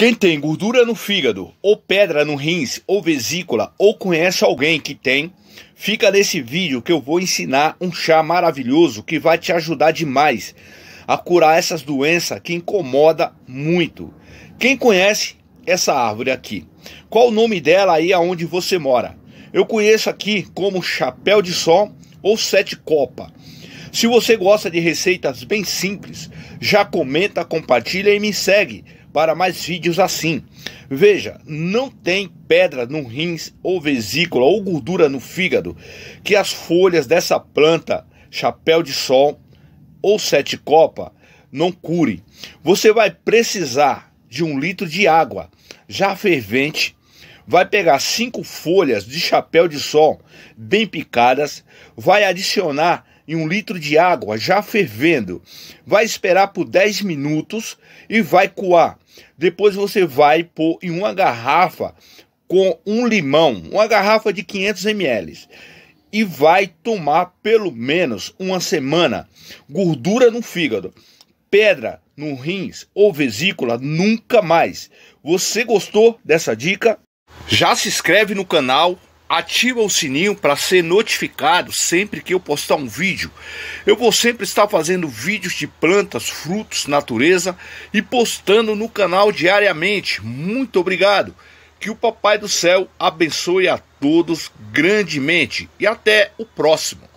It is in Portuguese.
Quem tem gordura no fígado, ou pedra no rins, ou vesícula, ou conhece alguém que tem, fica nesse vídeo que eu vou ensinar um chá maravilhoso que vai te ajudar demais a curar essas doenças que incomoda muito. Quem conhece essa árvore aqui? Qual o nome dela aí aonde você mora? Eu conheço aqui como chapéu de sol ou sete copa. Se você gosta de receitas bem simples, já comenta, compartilha e me segue para mais vídeos assim. Veja, não tem pedra no rins ou vesícula ou gordura no fígado que as folhas dessa planta, chapéu de sol ou sete copa não cure. Você vai precisar de um litro de água já fervente vai pegar cinco folhas de chapéu de sol bem picadas, vai adicionar em um litro de água já fervendo. Vai esperar por 10 minutos e vai coar. Depois você vai pôr em uma garrafa com um limão, uma garrafa de 500 ml. E vai tomar pelo menos uma semana. Gordura no fígado, pedra no rins ou vesícula nunca mais. Você gostou dessa dica? Já se inscreve no canal ativa o sininho para ser notificado sempre que eu postar um vídeo. Eu vou sempre estar fazendo vídeos de plantas, frutos, natureza e postando no canal diariamente. Muito obrigado. Que o Papai do Céu abençoe a todos grandemente e até o próximo.